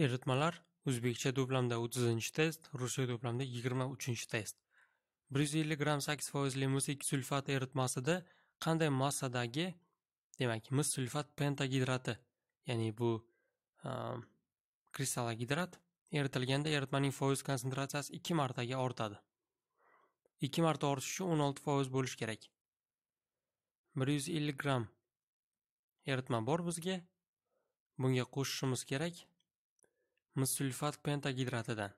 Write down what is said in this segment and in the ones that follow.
Eritmalar o'zbekcha to'plamda 30 test, ruscha to'plamda 23 test. 150 gramm sakkiz foizli ikki sulfat eritmasida qanday massadagi, demak, mis sulfat pentagidrati, ya'ni bu kristallogidrat eritilganda eritmaning foiz konsentratsiyasi 2 martaga ortadi. 2 marta ortishi 16 foiz bo'lishi kerak. 150 gramm eritma bor bizga. Bunga qo'shishimiz kerak mis sulfat pentagidratidan.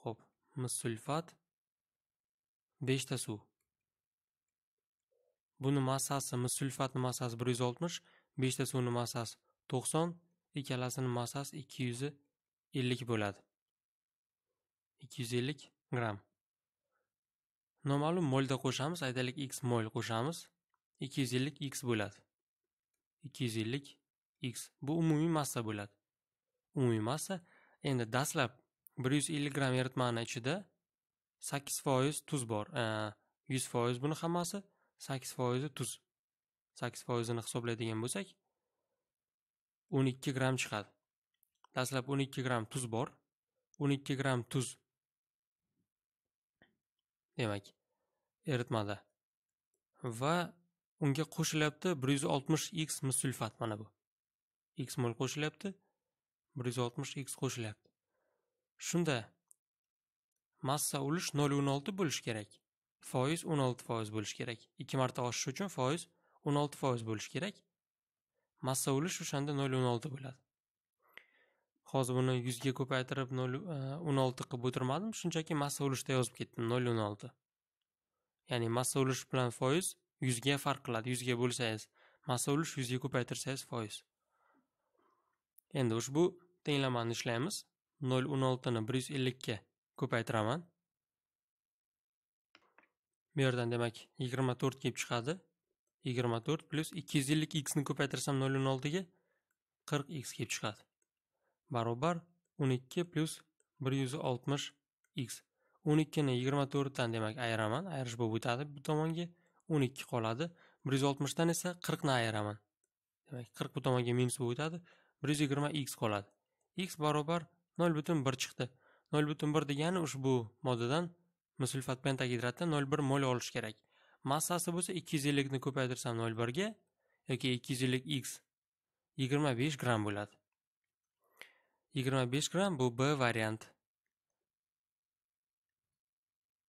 Xo'p, 5 ta suv. Buni massasi, mis массаси massasi 160, 5 ta suvni massasi 90, ikkalasini massasi 250 bo'ladi. 250 gram. Noma'lum molda qo'shamiz, aytaylik x mol qo'shamiz. 250 x bo'ladi. 250 x. Bu umumiy massa bo'ladi. umumiy massa endi dastlab bir yuz ellik gramm eritmani ichida sakkiz foiz tuz bor yuz foiz buni hammasi sakkiz foizi tuz sakkiz foizini hisoblaydigan bo'lsak o'n ikki gramm chiqadi dastlab o'n ikki gramm tuz bor o'n ikki gramm tuz demak eritmada va unga qo'shilyapti bir yuz oltmish x misulfat mana bu x mol qo'shilyapti bir yuz oltmish x qo'shilyapti shunda massa ulush nol o'n olti bo'lishi kerak foiz o'n olti foiz bo'lishi kerak ikki marta oshishi uchun foiz o'n olti foiz bo'lishi kerak massa ulush o'shanda nol o'n olti bo'ladi hozir buni yuzga ko'paytirib nol e, o'n olti qilib o'tirmadim shunchaki massa ulushda yozib ketdim nol o'n olti ya'ni massa ulush bilan foiz yuzga farq qiladi yuzga bo'lsangiz massa ulush yuzga ko'paytirsangiz foiz endi ushbu tenglamani ishlaymiz 016 ni 152 ga ko'paytiraman bu yerdan demak 24 kelib chiqadi 24 plus 252 x ni ko'paytirsam 016 ga 40 x kelib chiqadi barobar 12 plus 160 x 12 ni 24 dan demak ayiraman ayirish bo'lib o'tadi bu tomonga 12 qoladi 160 dan esa 40 ni ayiraman demak 40 bu tomonga minus bo'lib o'tadi 120 x qoladi x barobar 0.1 chiqdi 0.1 degani ushbu moddadan musulfat pentagidratdan 0.1 mol olish kerak massasi bo'lsa 250 ni ko'paytirsam 0.1 ga yoki 250 x 25 gram bo'ladi 25 gram bu b variant